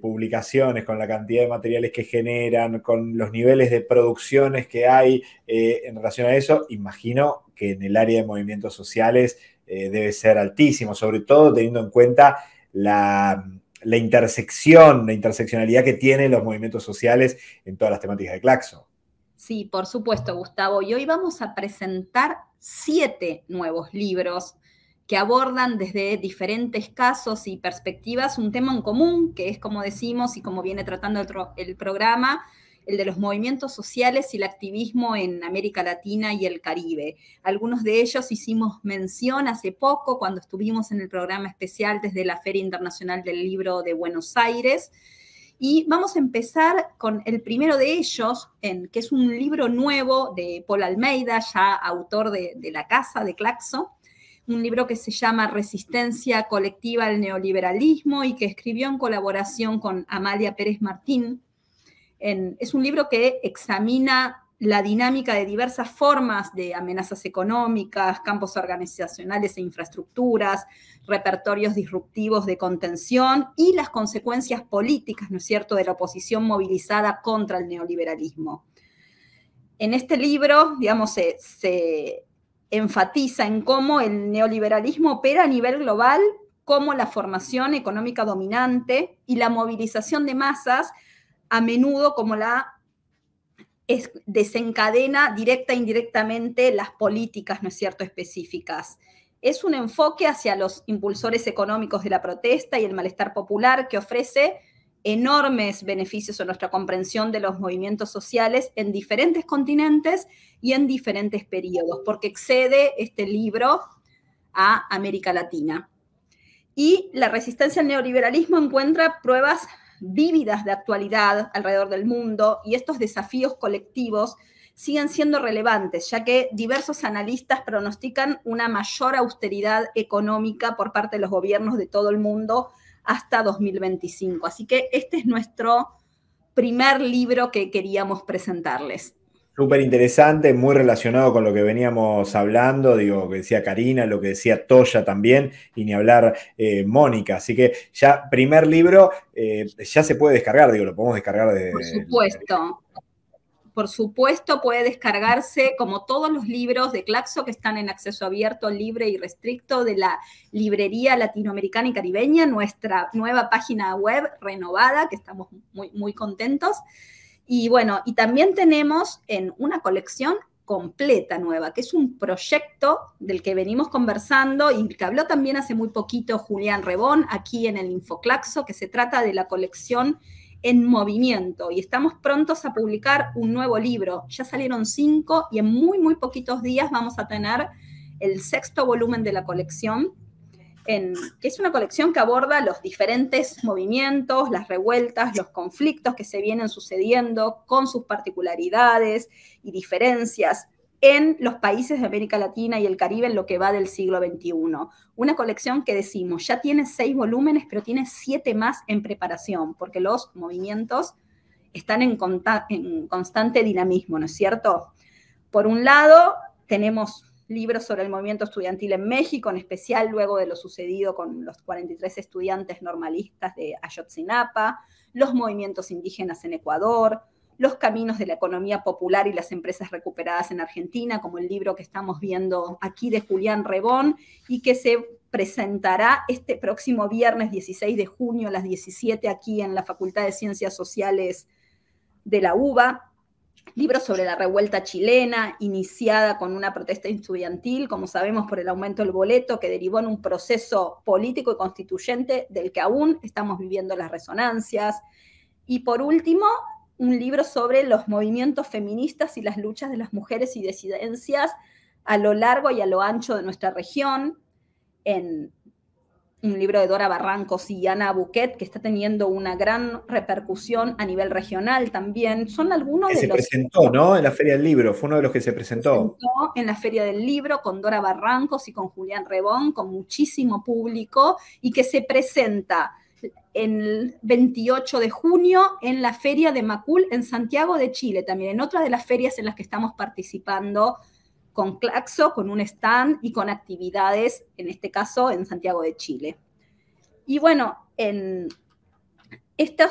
publicaciones, con la cantidad de materiales que generan, con los niveles de producciones que hay eh, en relación a eso, imagino que en el área de movimientos sociales eh, debe ser altísimo, sobre todo teniendo en cuenta la, la, intersección, la interseccionalidad que tienen los movimientos sociales en todas las temáticas de Claxo. Sí, por supuesto, Gustavo. Y hoy vamos a presentar siete nuevos libros que abordan desde diferentes casos y perspectivas un tema en común, que es como decimos y como viene tratando el, el programa, el de los movimientos sociales y el activismo en América Latina y el Caribe. Algunos de ellos hicimos mención hace poco cuando estuvimos en el programa especial desde la Feria Internacional del Libro de Buenos Aires. Y vamos a empezar con el primero de ellos, en, que es un libro nuevo de Paul Almeida, ya autor de, de La Casa de Claxo, un libro que se llama Resistencia colectiva al neoliberalismo y que escribió en colaboración con Amalia Pérez Martín. es un libro que examina la dinámica de diversas formas de amenazas económicas, campos organizacionales e infraestructuras, repertorios disruptivos de contención y las consecuencias políticas, ¿no es cierto?, de la oposición movilizada contra el neoliberalismo. En este libro, digamos, se enfatiza en cómo el neoliberalismo opera a nivel global como la formación económica dominante y la movilización de masas a menudo como la desencadena directa e indirectamente las políticas, ¿no es cierto?, específicas. Es un enfoque hacia los impulsores económicos de la protesta y el malestar popular que ofrece enormes beneficios en nuestra comprensión de los movimientos sociales en diferentes continentes y en diferentes periodos, porque excede este libro a América Latina. Y la resistencia al neoliberalismo encuentra pruebas vívidas de actualidad alrededor del mundo y estos desafíos colectivos siguen siendo relevantes, ya que diversos analistas pronostican una mayor austeridad económica por parte de los gobiernos de todo el mundo hasta 2025. Así que este es nuestro primer libro que queríamos presentarles. Súper interesante, muy relacionado con lo que veníamos hablando, digo, que decía Karina, lo que decía Toya también, y ni hablar eh, Mónica. Así que ya, primer libro, eh, ya se puede descargar, digo, lo podemos descargar de Por supuesto por supuesto, puede descargarse, como todos los libros de Claxo que están en acceso abierto, libre y restricto, de la librería latinoamericana y caribeña, nuestra nueva página web renovada, que estamos muy, muy contentos. Y bueno, y también tenemos en una colección completa nueva, que es un proyecto del que venimos conversando y que habló también hace muy poquito Julián Rebón aquí en el Infoclaxo, que se trata de la colección en movimiento y estamos prontos a publicar un nuevo libro. Ya salieron cinco y en muy, muy poquitos días vamos a tener el sexto volumen de la colección, en, que es una colección que aborda los diferentes movimientos, las revueltas, los conflictos que se vienen sucediendo con sus particularidades y diferencias en los países de América Latina y el Caribe en lo que va del siglo XXI. Una colección que decimos, ya tiene seis volúmenes, pero tiene siete más en preparación, porque los movimientos están en, constante dinamismo, ¿no es cierto? Por un lado, tenemos libros sobre el movimiento estudiantil en México, en especial luego de lo sucedido con los 43 estudiantes normalistas de Ayotzinapa, los movimientos indígenas en Ecuador, los caminos de la economía popular y las empresas recuperadas en Argentina, como el libro que estamos viendo aquí de Julián Rebón, y que se presentará este próximo viernes 16 de junio a las 17 aquí en la Facultad de Ciencias Sociales de la UBA. Libro sobre la revuelta chilena, iniciada con una protesta estudiantil, como sabemos, por el aumento del boleto, que derivó en un proceso político y constituyente del que aún estamos viviendo las resonancias. Y por último, un libro sobre los movimientos feministas y las luchas de las mujeres y disidencias a lo largo y a lo ancho de nuestra región, en un libro de Dora Barrancos y Ana Buquet, que está teniendo una gran repercusión a nivel regional también. Son algunos que se presentó, ¿no? En la Feria del Libro, fue uno de los que se presentó. presentó. En la Feria del Libro con Dora Barrancos y con Julián Rebón, con muchísimo público, y que se presenta el 28 de junio en la feria de Macul en Santiago de Chile, también en otra de las ferias en las que estamos participando con Claxo, con un stand y con actividades, en este caso en Santiago de Chile. Y bueno, en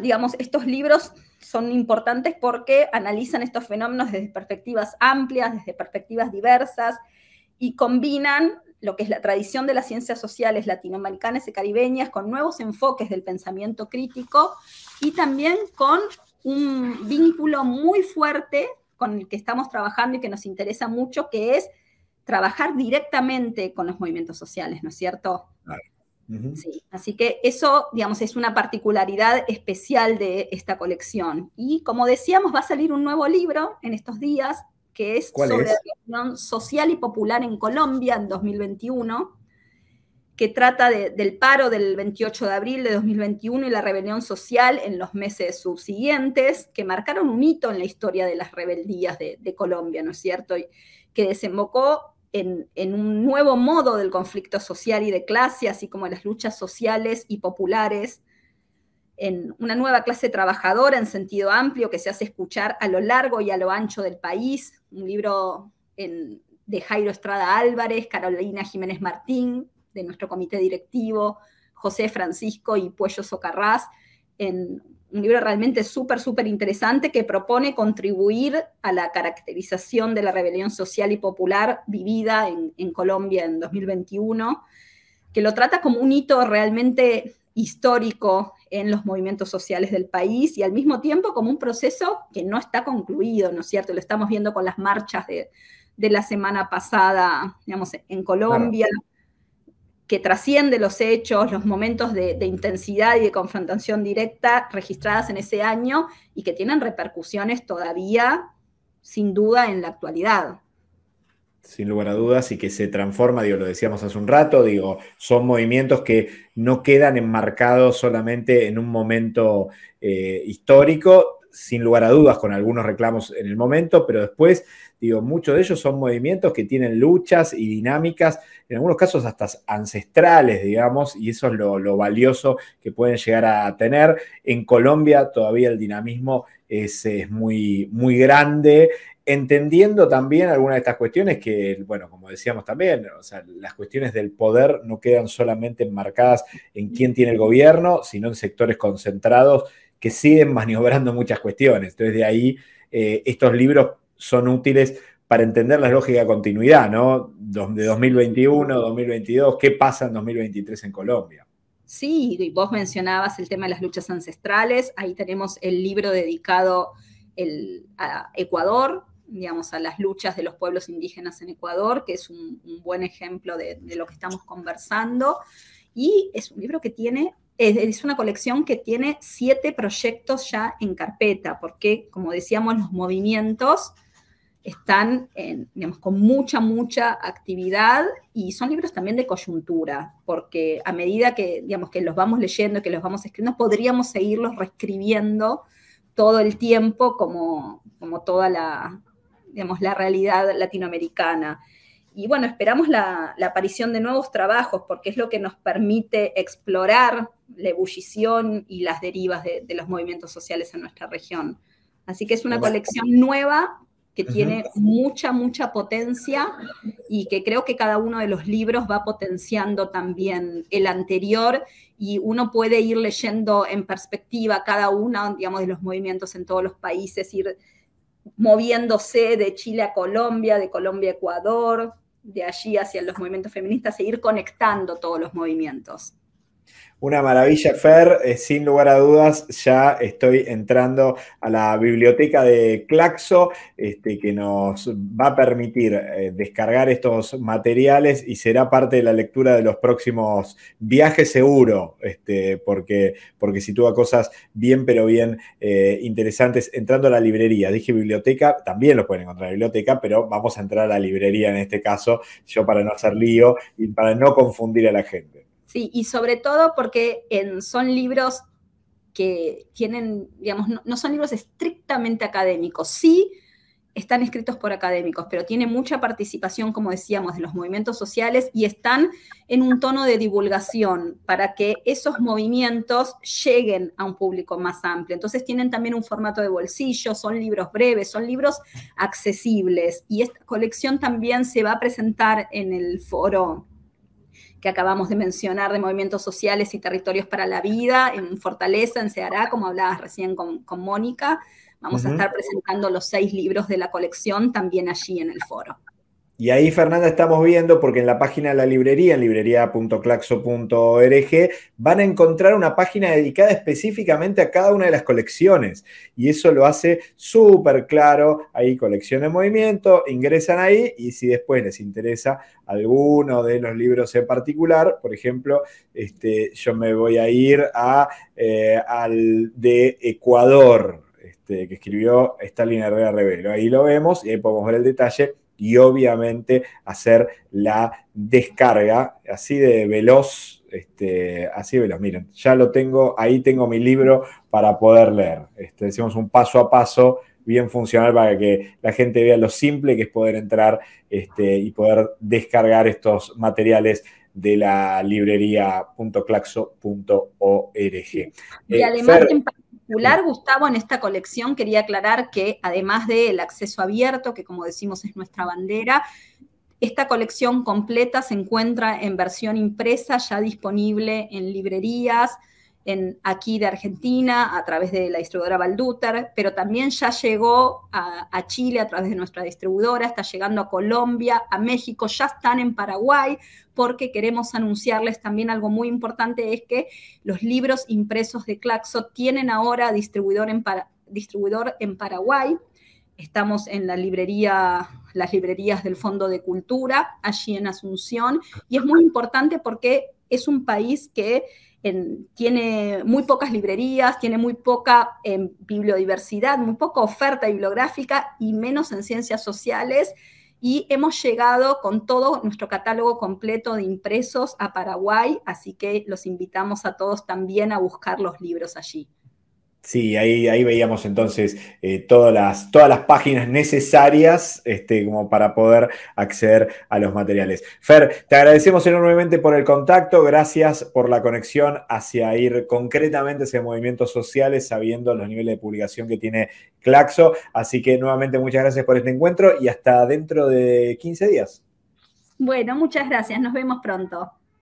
digamos, estos libros son importantes porque analizan estos fenómenos desde perspectivas amplias, desde perspectivas diversas, y combinan lo que es la tradición de las ciencias sociales latinoamericanas y caribeñas con nuevos enfoques del pensamiento crítico y también con un vínculo muy fuerte con el que estamos trabajando y que nos interesa mucho, que es trabajar directamente con los movimientos sociales, ¿no es cierto? así que eso, digamos, es una particularidad especial de esta colección. Y como decíamos, va a salir un nuevo libro en estos días, que es sobre la rebelión social y popular en Colombia en 2021, que trata del paro del 28 de abril de 2021 y la rebelión social en los meses subsiguientes, que marcaron un hito en la historia de las rebeldías de, Colombia, ¿no es cierto? Y que desembocó en, en, un nuevo modo del conflicto social y de clase, así como las luchas sociales y populares en una nueva clase trabajadora en sentido amplio que se hace escuchar a lo largo y a lo ancho del país, un libro de Jairo Estrada Álvarez, Carolina Jiménez Martín, de nuestro comité directivo, José Francisco y Puello Socarrás, en un libro realmente súper, súper interesante que propone contribuir a la caracterización de la rebelión social y popular vivida en, en Colombia en 2021, que lo trata como un hito realmente histórico en los movimientos sociales del país y al mismo tiempo como un proceso que no está concluido, ¿no es cierto? Lo estamos viendo con las marchas de, la semana pasada, digamos, en Colombia, que trasciende los hechos, los momentos de, intensidad y de confrontación directa registradas en ese año y que tienen repercusiones todavía, sin duda, en la actualidad sin lugar a dudas, y que se transforma, digo, lo decíamos hace un rato, digo, son movimientos que no quedan enmarcados solamente en un momento eh, histórico, sin lugar a dudas, con algunos reclamos en el momento, pero después, digo, muchos de ellos son movimientos que tienen luchas y dinámicas, en algunos casos hasta ancestrales, digamos, y eso es lo, valioso que pueden llegar a tener. En Colombia todavía el dinamismo es, es muy, muy grande entendiendo también algunas de estas cuestiones que, bueno, como decíamos también, las cuestiones del poder no quedan solamente enmarcadas en quién tiene el gobierno, sino en sectores concentrados que siguen maniobrando muchas cuestiones. Entonces, de ahí eh, estos libros son útiles para entender la lógica de continuidad, ¿no? De 2021, 2022, ¿qué pasa en 2023 en Colombia? Sí, vos mencionabas el tema de las luchas ancestrales, ahí tenemos el libro dedicado el, a Ecuador, digamos, a las luchas de los pueblos indígenas en Ecuador, que es un, buen ejemplo de, lo que estamos conversando. Y es un libro que tiene, es, una colección que tiene siete proyectos ya en carpeta, porque, como decíamos, los movimientos están, digamos, con mucha, mucha actividad y son libros también de coyuntura, porque a medida que, digamos, que los vamos leyendo, que los vamos escribiendo, podríamos seguirlos reescribiendo todo el tiempo como, como toda la, digamos, la realidad latinoamericana. Y bueno, esperamos la, aparición de nuevos trabajos porque es lo que nos permite explorar la ebullición y las derivas de, los movimientos sociales en nuestra región. Así que es una colección nueva que tiene mucha, mucha potencia y que creo que cada uno de los libros va potenciando también el anterior y uno puede ir leyendo en perspectiva cada uno, digamos, de los movimientos en todos los países, ir moviéndose de Chile a Colombia, de Colombia a Ecuador, de allí hacia los movimientos feministas, seguir conectando todos los movimientos. Una maravilla, Fer. Eh, sin lugar a dudas, ya estoy entrando a la biblioteca de Claxo, este, que nos va a permitir eh, descargar estos materiales y será parte de la lectura de los próximos viajes seguro, este, porque, porque sitúa cosas bien, pero bien eh, interesantes. Entrando a la librería, dije biblioteca, también lo pueden encontrar en la biblioteca, pero vamos a entrar a la librería en este caso, yo para no hacer lío y para no confundir a la gente. Sí, y sobre todo porque son libros que tienen, digamos, no, son libros estrictamente académicos, sí están escritos por académicos, pero tienen mucha participación, como decíamos, de los movimientos sociales y están en un tono de divulgación para que esos movimientos lleguen a un público más amplio. Entonces tienen también un formato de bolsillo, son libros breves, son libros accesibles y esta colección también se va a presentar en el foro que acabamos de mencionar de movimientos sociales y territorios para la vida, en Fortaleza, en Ceará, como hablabas recién con, Mónica. Vamos a estar presentando los seis libros de la colección también allí en el foro. Y ahí, Fernanda, estamos viendo, porque en la página de la librería, en librería.claxo.org, van a encontrar una página dedicada específicamente a cada una de las colecciones. Y eso lo hace súper claro. Ahí colección en movimiento, ingresan ahí y si después les interesa alguno de los libros en particular, por ejemplo, este, yo me voy a ir a, eh, al de Ecuador, este, que escribió Stalin Herrera Revelo. Ahí lo vemos y ahí podemos ver el detalle y obviamente hacer la descarga así de veloz, este, así de veloz. Miren, ya lo tengo, ahí tengo mi libro para poder leer. Este, decimos un paso a paso bien funcional para que la gente vea lo simple que es poder entrar este, y poder descargar estos materiales de la librería.claxo.org. Y eh, además particular, Gustavo, en esta colección quería aclarar que además del acceso abierto, que como decimos es nuestra bandera, esta colección completa se encuentra en versión impresa, ya disponible en librerías, aquí de Argentina a través de la distribuidora Valdúter, pero también ya llegó a, Chile a través de nuestra distribuidora, está llegando a Colombia, a México, ya están en Paraguay, porque queremos anunciarles también algo muy importante, es que los libros impresos de Claxo tienen ahora distribuidor en, distribuidor en Paraguay. Estamos en la librería, las librerías del Fondo de Cultura, allí en Asunción, y es muy importante porque es un país que tiene muy pocas librerías, tiene muy poca en em, bibliodiversidad, muy poca oferta bibliográfica y menos en ciencias sociales. Y hemos llegado con todo nuestro catálogo completo de impresos a Paraguay, así que los invitamos a todos también a buscar los libros allí. Sí, ahí, ahí veíamos entonces eh, todas, las, todas las páginas necesarias este, como para poder acceder a los materiales. Fer, te agradecemos enormemente por el contacto, gracias por la conexión hacia ir concretamente hacia movimientos sociales, sabiendo los niveles de publicación que tiene Claxo. Así que nuevamente muchas gracias por este encuentro y hasta dentro de 15 días. Bueno, muchas gracias, nos vemos pronto.